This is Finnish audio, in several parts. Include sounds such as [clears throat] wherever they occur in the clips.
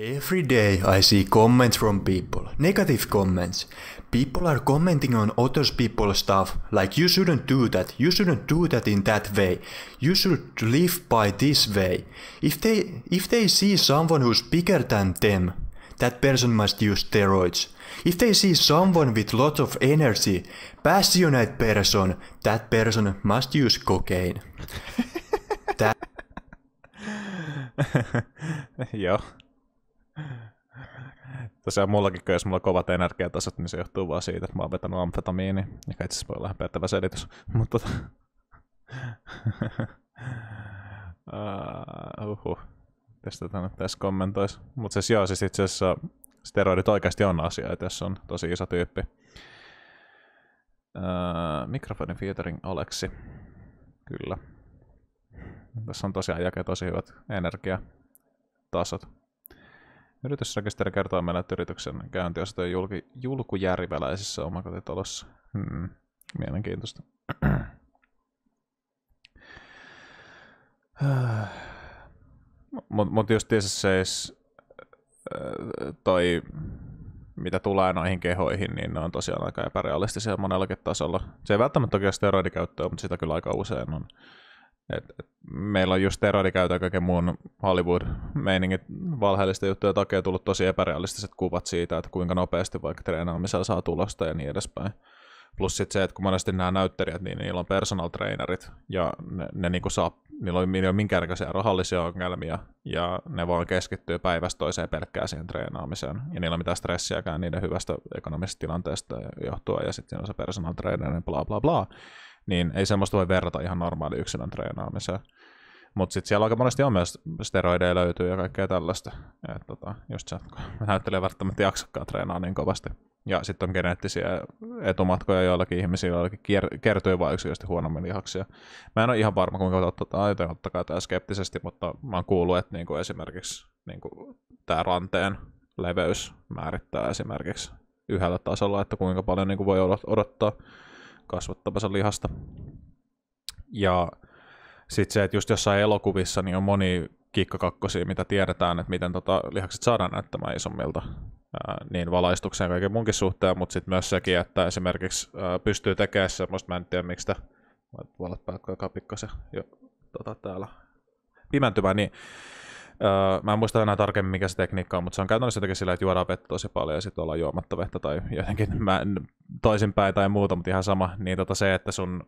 Every day I see comments from people, negative comments. People are commenting on other people's stuff, like you shouldn't do that, you shouldn't do that in that way, you should live by this way. If they, if they see someone who's bigger than them, that person must use steroids. If they see someone with lots of energy, passionate person, that person must use cocaine. [laughs] that... Joo. Tosiaan mullakin, jos mulla on kovat energiatasot, niin se johtuu vaan siitä, että mä oon vetänyt amfetamiini, joka itse asiassa voi olla ihan selitys. Mutta tota... uh, uhuh. Tästä tänne tässä kommentoisi. Mutta siis joo, siis itse asiassa steroidit oikeasti on asia, että jos on tosi iso tyyppi. Uh, mikrofonin featuring Aleksi. Kyllä. Tässä on tosiaan jake tosi hyvät energiatasot. Yritysrekisteri kertoo meille, että yrityksen käyntiasto on julki, julkujärveläisessä omakotitalossa. Hmm. Mielenkiintoista. Mutta mut just äh, toi, mitä tulee noihin kehoihin, niin ne on tosiaan aika epärealistisia monellakin tasolla. Se ei välttämättä ole steroidikäyttöä, mutta sitä kyllä aika usein on. Et, et meillä on just terrorikäytö ja kaiken muun Hollywood-meiningit valheellista juttuja takia tullut tosi epärealistiset kuvat siitä, että kuinka nopeasti vaikka treenaamisella saa tulosta ja niin edespäin. Plus sitten se, että kun monesti nämä näyttelijät, niin niillä on personal trainerit ja ne, ne niinku saa, niillä on, niillä on minkäänlaisia rahallisia ongelmia ja ne voi keskittyä päivästä toiseen pelkkään siihen treenaamiseen. Ja niillä on mitään stressiäkään niiden hyvästä ekonomisesta tilanteesta johtua ja sitten on se personal trainer ja niin bla bla bla niin ei semmoista voi verrata ihan normaali yksilön treenaamiseen. Mutta sitten siellä aika monesti on myös steroideja löytyy ja kaikkea tällaista. Et tota, just se, [laughs] näyttelijä välttämättä jaksakaan treenaa niin kovasti. Ja sitten on geneettisiä etumatkoja joillakin ihmisillä, joillakin kier- kertyy vain yksinkertaisesti huonommin lihaksia. Mä en ole ihan varma, kuinka totta tämä joten ottakaa tämä skeptisesti, mutta mä oon kuullut, että niinku esimerkiksi niinku tämä ranteen leveys määrittää esimerkiksi yhdellä tasolla, että kuinka paljon niinku voi odottaa kasvattamassa lihasta. Ja sitten se, että just jossain elokuvissa niin on moni kikkakakkosia, mitä tiedetään, että miten tota lihakset saadaan näyttämään isommilta ää, niin valaistukseen kaiken munkin suhteen, mutta sitten myös sekin, että esimerkiksi ää, pystyy tekemään semmoista, mä en tiedä miksi sitä, valat pääkkoja pikkasen jo tota, täällä pimentymään, niin Öö, mä en muista enää tarkemmin, mikä se tekniikka on, mutta se on käytännössä jotenkin sillä, että juodaan vettä tosi paljon ja sitten ollaan juomatta vettä tai jotenkin mä toisinpäin tai muuta, mutta ihan sama. Niin tota se, että sun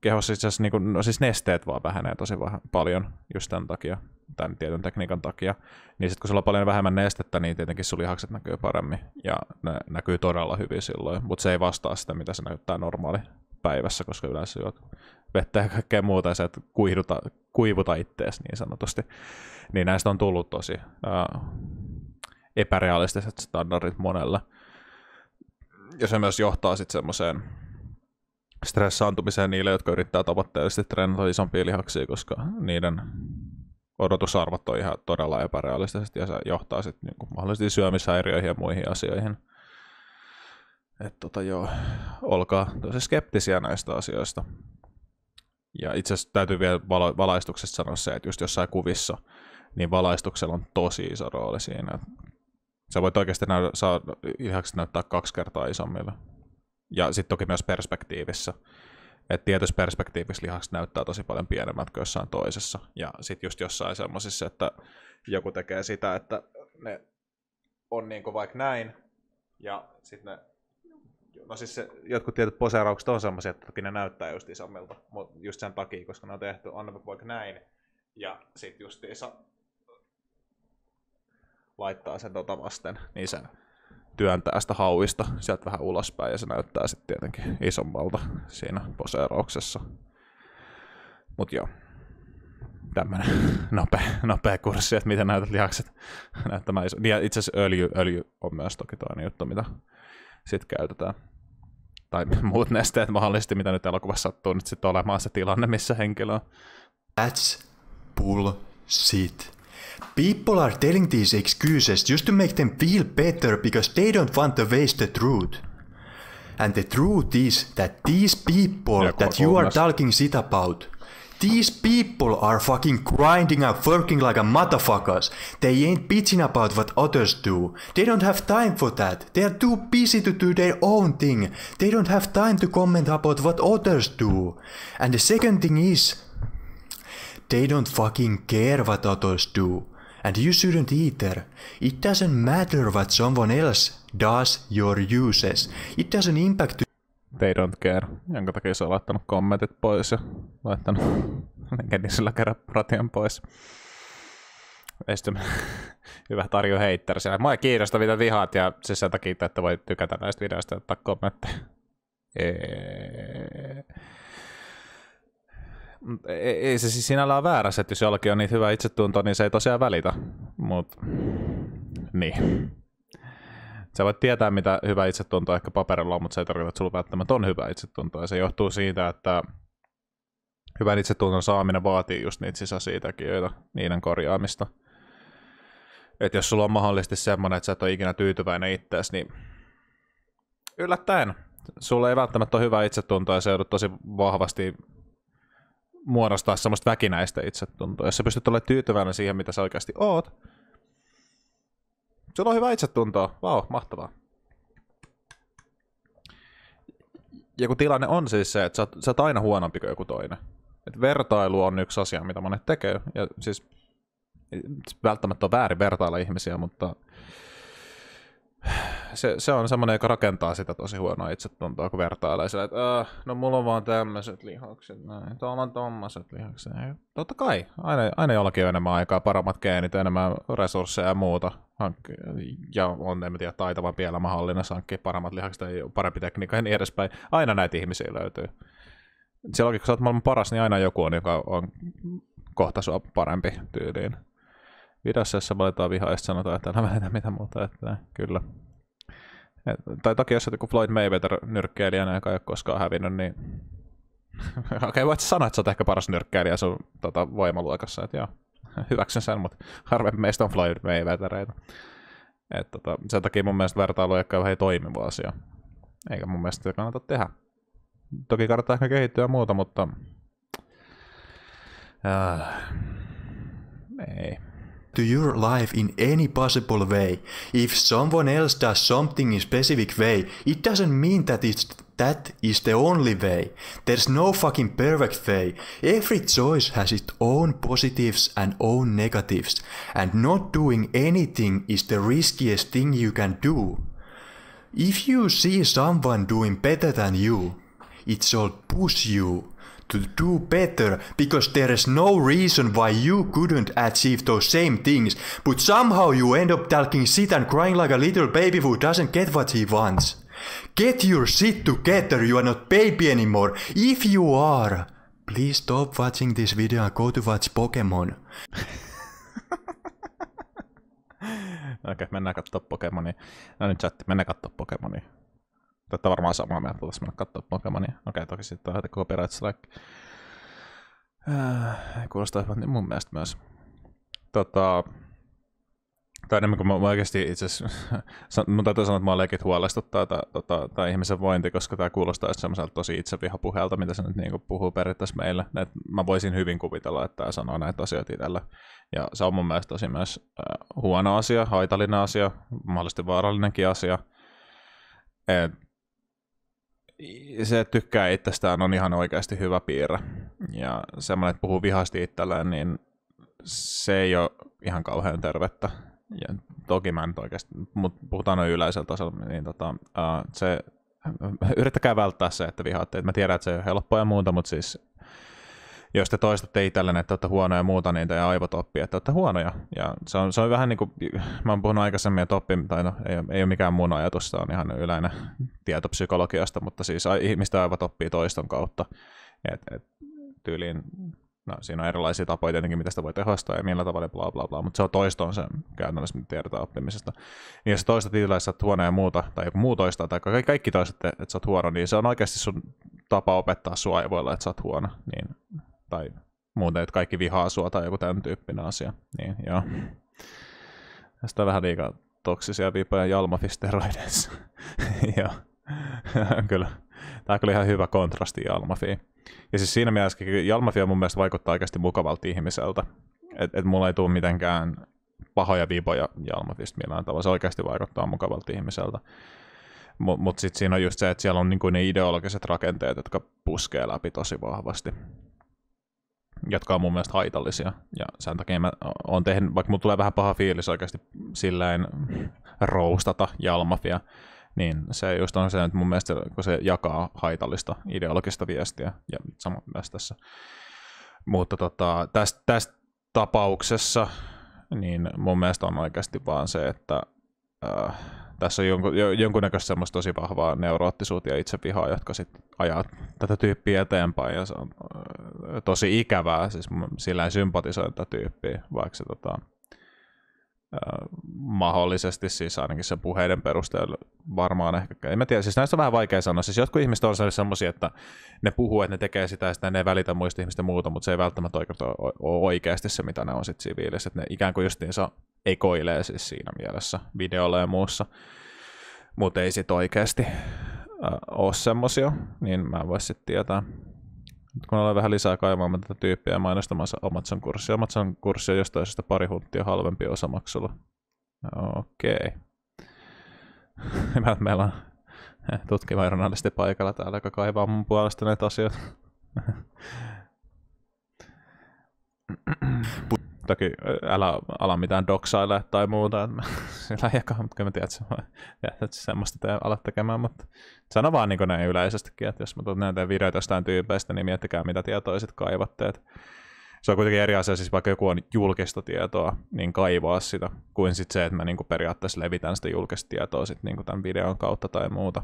kehossa itse asiassa, niin kuin, no siis nesteet vaan vähenee tosi vähän, paljon just tämän takia, tämän tietyn tekniikan takia. Niin sitten kun sulla on paljon vähemmän nestettä, niin tietenkin sun lihakset näkyy paremmin ja ne näkyy todella hyvin silloin, mutta se ei vastaa sitä, mitä se näyttää normaali päivässä, koska yleensä juot vettä ja kaikkea muuta ja sä et kuihduta kuivuta ittees niin sanotusti. Niin näistä on tullut tosi ää, epärealistiset standardit monella. Ja se myös johtaa sitten semmoiseen stressaantumiseen niille, jotka yrittää tavoitteellisesti treenata isompia lihaksia, koska niiden odotusarvot on ihan todella epärealistiset ja se johtaa sitten niinku mahdollisesti syömishäiriöihin ja muihin asioihin. että tota joo, olkaa tosi skeptisiä näistä asioista. Ja itse asiassa täytyy vielä valo- valaistuksesta sanoa se, että just jossain kuvissa, niin valaistuksella on tosi iso rooli siinä. Sä voit oikeasti näy- saa lihakset näyttää kaksi kertaa isommilla. Ja sitten toki myös perspektiivissä. Että tietyssä perspektiivissä lihakset näyttää tosi paljon pienemmät kuin jossain toisessa. Ja sitten just jossain semmoisissa, että joku tekee sitä, että ne on niinku vaikka näin, ja sitten ne no siis se, jotkut tietyt poseeraukset on sellaisia, että toki ne näyttää just isommilta, just sen takia, koska ne on tehty, annapa vaikka näin, ja sit just isä laittaa sen tota vasten, niin sen työntää sitä hauista sieltä vähän ulospäin ja se näyttää sitten tietenkin isommalta siinä poseerauksessa. Mut joo, tämmönen [laughs] nopea, nopea kurssi, että miten näytät lihakset näyttämään iso. Ja itse asiassa öljy, öljy on myös toki toinen juttu, mitä sitten käytetään tai [laughs] muut nesteet mahdollisesti, mitä nyt elokuvassa sattuu nyt sitten olemaan se tilanne, missä henkilö on. That's bullshit. People are telling these excuses just to make them feel better because they don't want to waste the truth. And the truth is that these people that you are talking shit about These people are fucking grinding and working like a motherfuckers. They ain't bitching about what others do. They don't have time for that. They are too busy to do their own thing. They don't have time to comment about what others do. And the second thing is, they don't fucking care what others do. And you shouldn't either. It doesn't matter what someone else does your uses. It doesn't impact They Don't Care, jonka takia se on laittanut kommentit pois ja laittanut legendisellä [laughs] kerran ratian pois. Ei sitten [laughs] hyvä Tarjo heittää siellä. Mä ei kiinnosta mitä vihaat ja siis sen takia, että voi tykätä näistä videoista ja ottaa kommentteja. Ei, e- e- ei se siis sinällään ole väärässä, että jos jollakin on niin hyvä itsetunto, niin se ei tosiaan välitä. Mut, niin. Sä voit tietää, mitä hyvä itsetunto ehkä paperilla on, mutta se ei tarkoita, että sulla välttämättä on hyvä itsetunto. Ja se johtuu siitä, että hyvän itsetunnon saaminen vaatii just niitä sisäisiä tekijöitä, niiden korjaamista. Että jos sulla on mahdollisesti semmoinen, että sä et ole ikinä tyytyväinen itseäsi, niin yllättäen sulla ei välttämättä ole hyvä itsetunto ja se joudut tosi vahvasti muodostaa semmoista väkinäistä itsetuntoa. Jos sä pystyt olemaan tyytyväinen siihen, mitä sä oikeasti oot, Sulla on hyvä itsetuntoa. Vau, wow, mahtavaa. Ja kun tilanne on siis se, että sä oot, sä oot aina huonompi kuin joku toinen. Et vertailu on yksi asia, mitä monet tekee. Ja siis välttämättä on väärin vertailla ihmisiä, mutta se, se on semmoinen, joka rakentaa sitä tosi huonoa itsetuntoa, kun vertailee sillä, että äh, no mulla on vaan tämmöiset lihakset, näin, tuolla on tommoset lihakset. Ja totta kai, aina, aina jollakin on enemmän aikaa, paremmat geenit, enemmän resursseja ja muuta. Hankki, ja on, en tiedä, taitavampi elämänhallinnassa hankkia paremmat lihakset ja parempi tekniikka ja niin edespäin. Aina näitä ihmisiä löytyy. Silloin, kun sä oot maailman paras, niin aina joku on, joka on kohta sua parempi tyyliin videossa, jossa valitaan vihaista, sanotaan, että älä mitä muuta, että kyllä. Et, tai takia, jos joku Floyd Mayweather nyrkkeilijänä, joka ei ole koskaan hävinnyt, niin [laughs] okei, okay, voit sanoa, että sä oot ehkä paras nyrkkeilijä sun tota, voimaluokassa, että joo, [laughs] hyväksyn sen, mutta harvemmin meistä on Floyd Mayweathereita. Et, tota, sen takia mun mielestä vertailu ei ole toimiva asia. Eikä mun mielestä sitä kannata tehdä. Toki kannattaa ehkä kehittyä ja muuta, mutta... Äh, ei, to your life in any possible way. If someone else does something in specific way, it doesn't mean that it's that is the only way. There's no fucking perfect way. Every choice has its own positives and own negatives, and not doing anything is the riskiest thing you can do. If you see someone doing better than you, it should push you to do better because there is no reason why you couldn't achieve those same things, but somehow you end up talking shit and crying like a little baby who doesn't get what he wants. Get your shit together, you are not baby anymore. If you are, please stop watching this video and go to watch Pokemon. [laughs] Okei, okay, mennään katsomaan Pokemonia. No niin, chatti, mennään katsomaan Pokemonia. Tätä varmaan samaa mieltä voitaisiin mennä katsoa Pokemonia. Okei, toki sitten on copyright strike. Äh, kuulostaa hyvältä niin mun mielestä myös. Tota, tai enemmän kuin mä oikeasti itse asiassa, [laughs] mun täytyy sanoa, että mä leikit huolestuttaa tämä, tota, ihmisen vointi, koska tämä kuulostaa just semmoiselta tosi itsevihapuheelta, mitä se nyt niin kuin puhuu periaatteessa meille. Et mä voisin hyvin kuvitella, että tämä sanoo näitä asioita itsellä. Ja se on mun mielestä tosi myös äh, huono asia, haitallinen asia, mahdollisesti vaarallinenkin asia. Et se tykkää itsestään on ihan oikeasti hyvä piirre. Ja semmoinen, että puhuu vihasti itselleen, niin se ei ole ihan kauhean tervettä. Ja toki mä nyt oikeasti, mutta puhutaan noin yleisellä tasolla, niin tota, uh, se, yrittäkää välttää se, että vihaatte. mä tiedän, että se ei ole helppoa ja muuta, mutta siis jos te toistatte itsellenne, että olette huonoja ja muuta, niin teidän aivot oppii, että olette huonoja. Ja se on, se on vähän niin kuin, mä oon puhunut aikaisemmin, että oppi, tai no, ei, ei ole mikään mun ajatus, se on ihan yleinen tieto psykologiasta, mutta siis ihmisten aivot oppii toiston kautta. Et, et, tyyliin, no siinä on erilaisia tapoja tietenkin, mitä sitä voi tehostaa ja millä tavalla bla bla bla, mutta se on toistoon se käytännössä, mitä tiedetään oppimisesta. Niin jos toistat itsellä, että sä huono ja muuta, tai joku muu toistaa, tai kaikki, kaikki toistatte, että sä oot huono, niin se on oikeasti sun tapa opettaa sua aivoilla, että sä oot huono. Niin tai muuten, että kaikki vihaa sua tai joku tämän tyyppinen asia. Niin, joo. Ja on vähän liikaa toksisia viipoja jalmafisteroideissa. [laughs] joo. [laughs] Kyllä. Tämä kyllä ihan hyvä kontrasti Jalmafiin. Ja siis siinä mielessä Jalmafi on mun mielestä vaikuttaa oikeasti mukavalta ihmiseltä. Että et mulla ei tule mitenkään pahoja viipoja Jalmafista millään tavalla. Se oikeasti vaikuttaa mukavalta ihmiseltä. Mutta mut sitten siinä on just se, että siellä on niinku ne ideologiset rakenteet, jotka puskee läpi tosi vahvasti jotka on mun mielestä haitallisia. Ja sen takia mä oon tehnyt, vaikka mulla tulee vähän paha fiilis oikeasti silleen roustata Jalmafia, niin se just on se, että mun mielestä kun se jakaa haitallista ideologista viestiä, ja sama myös tässä. Mutta tota, tässä, tässä tapauksessa, niin mun mielestä on oikeasti vaan se, että äh, tässä on jonkun, jonkunnäköistä semmoista tosi vahvaa neuroottisuutta ja itsepihaa, jotka sitten ajaa tätä tyyppiä eteenpäin, ja se on tosi ikävää, siis sillä sympatisoin tätä tyyppiä, vaikka se tota, mahdollisesti, siis ainakin se puheiden perusteella varmaan ehkä. En mä tiedä, siis näistä on vähän vaikea sanoa. Siis jotkut ihmiset on sellaisia, että ne puhuu, että ne tekee sitä ja sitä, ne ei välitä muista ihmistä muuta, mutta se ei välttämättä ole oikeasti se, mitä ne on sitten siviilissä. Että ne ikään kuin justiinsa ekoilee siis siinä mielessä videolla ja muussa, mutta ei sitten oikeasti ole semmosia, niin mä en voi sitten tietää. Nyt kun olen vähän lisää kaivaamaan tätä tyyppiä mainostamassa Amazon kurssia. Amazon kurssi on jostain syystä pari huntia halvempi osamaksulla. Okei. Okay. [laughs] meillä on tutkiva journalisti paikalla täällä, joka kaivaa mun puolesta näitä asioita. [clears throat] toki älä ala mitään doksailla tai muuta, [laughs] Sillä ei jakaa, mutta kyllä mä tiedän, että, se, semmoista te alat tekemään, mutta sano vaan niin näin yleisestikin, että jos mä tuot näitä videoita jostain tyypeistä, niin miettikää mitä tietoa sit kaivatte, se on kuitenkin eri asia, siis vaikka joku on julkista tietoa, niin kaivaa sitä, kuin sit se, että mä niinku periaatteessa levitän sitä julkista tietoa sit niinku tämän videon kautta tai muuta.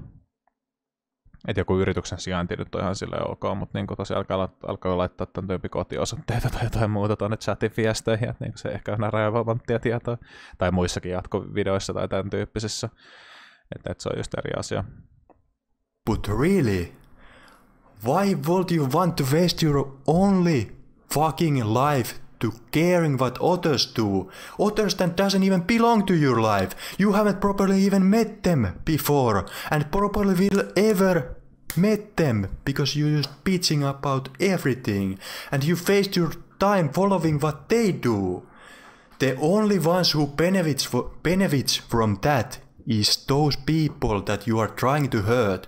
Että joku yrityksen sijainti nyt on ihan silleen ok, mutta niin tosiaan alkaa, alkaa laittaa tämän tyypin kotiosoitteita tai jotain muuta tuonne chatin viesteihin, että niin se ehkä on rajavamanttia tietoa, tai muissakin jatkovideoissa tai tämän tyyppisissä, että, että se on just eri asia. But really, why would you want to waste your only fucking life to caring what others do. Others that doesn't even belong to your life. You haven't properly even met them before and probably will ever met them because you just bitching about everything and you waste your time following what they do. The only ones who benefits, for, benefits from that is those people that you are trying to hurt.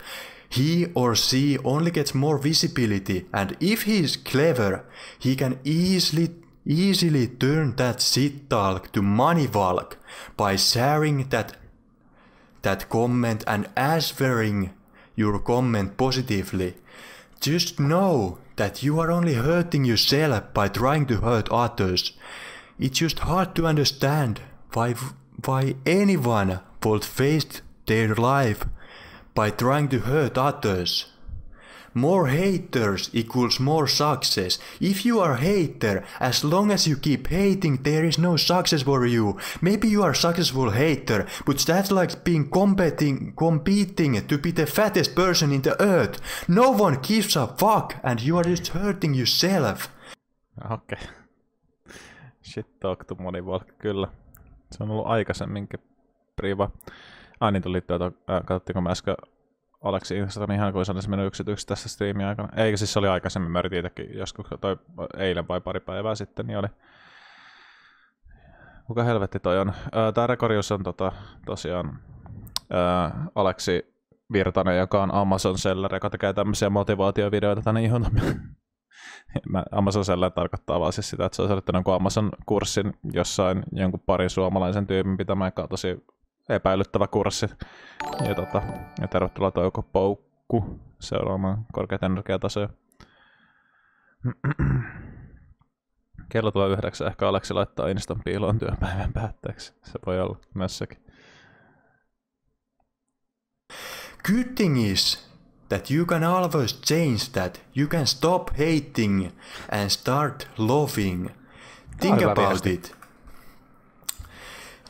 He or she only gets more visibility and if he is clever, he can easily easily turn that shit talk to money valk by sharing that that comment and answering your comment positively. Just know that you are only hurting yourself by trying to hurt others. It's just hard to understand why, why anyone would waste their life by trying to hurt others. More haters equals more success. If you are a hater, as long as you keep hating, there is no success for you. Maybe you are a successful hater, but that's like being competing, competing to be the fattest person in the earth. No one gives a fuck and you are just hurting yourself. Okei. Okay. [laughs] Shit talk to moneyball, kyllä. Se on ollut aikaisemminkin priva. Ai tuli tuota, äh, katsottiinko mä äsken Aleksi Instagram ihan kuin se olisi mennyt yksityiseksi tässä striimin aikana. Eikä siis se oli aikaisemmin, mä yritin itsekin joskus, toi eilen vai pari päivää sitten, niin oli. Kuka helvetti toi on? Tämä Rekorius on tota, tosiaan ää, Aleksi Virtanen, joka on Amazon Seller, joka tekee tämmöisiä motivaatiovideoita tänne ihon. [laughs] Amazon Seller tarkoittaa vaan siis sitä, että se on kuin Amazon-kurssin jossain jonkun parin suomalaisen tyypin pitämään tosi epäilyttävä kurssi. Ja, tota, ja tervetuloa Touko Poukku seuraamaan korkeat energiatasoja. Kello tulee yhdeksän. Ehkä Aleksi laittaa Instan piiloon työpäivän päätteeksi. Se voi olla sekin. Good thing is that you can always change that. You can stop hating and start loving. Think about it.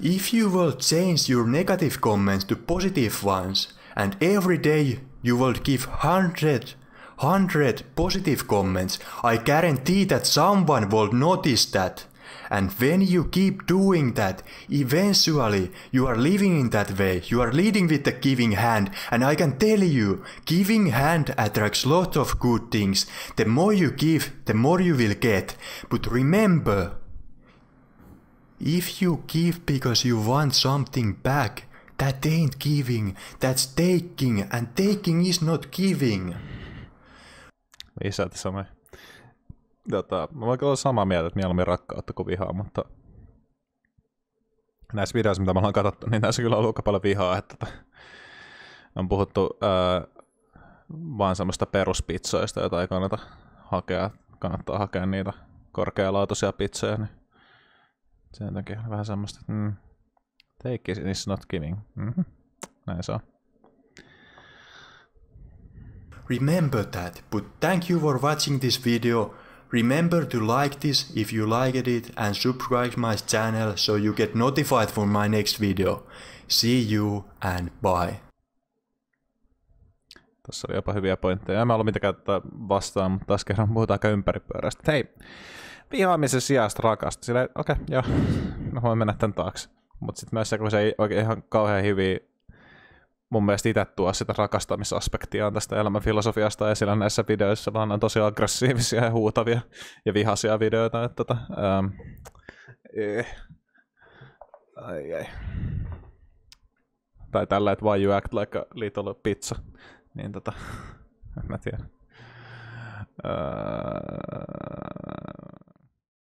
If you will change your negative comments to positive ones, and every day you will give 100, 100 positive comments, I guarantee that someone will notice that. And when you keep doing that, eventually you are living in that way. You are leading with the giving hand. And I can tell you, giving hand attracts lot of good things. The more you give, the more you will get. But remember, If you give because you want something back, that ain't giving, that's taking, and taking is not giving. Isät same. Tota, mä vaikka olla samaa mieltä, että mieluummin rakkautta kuin vihaa, mutta näissä videoissa, mitä me ollaan katsottu, niin näissä kyllä on ollut aika paljon vihaa, että tota, on puhuttu ää, vaan semmoista peruspitsoista, joita ei kannata hakea, kannattaa hakea niitä korkealaatuisia pitsoja, niin sen takia vähän semmoista, että mm, take it is not giving. Mm-hmm. Näin se on. Remember that, but thank you for watching this video. Remember to like this if you liked it and subscribe my channel so you get notified for my next video. See you and bye. Tässä oli jopa hyviä pointteja. En mä ollut mitenkään vastaan, mutta taas kerran puhutaan aika Hei! vihaamisen sijasta rakasta. Silleen, okei, okay, joo, mä voin mennä tämän taakse. Mutta sitten myös se, kun se ei oikein ihan kauhean hyvin mun mielestä itse tuo sitä rakastamisaspektiaan tästä elämänfilosofiasta esillä näissä videoissa, vaan on tosi aggressiivisia ja huutavia ja vihaisia videoita. Että tota, ähm, ei. Eh. Ai, ai. Tai tällä, että why you act like a little pizza. Niin tota, [laughs] en mä tiedä. Öö,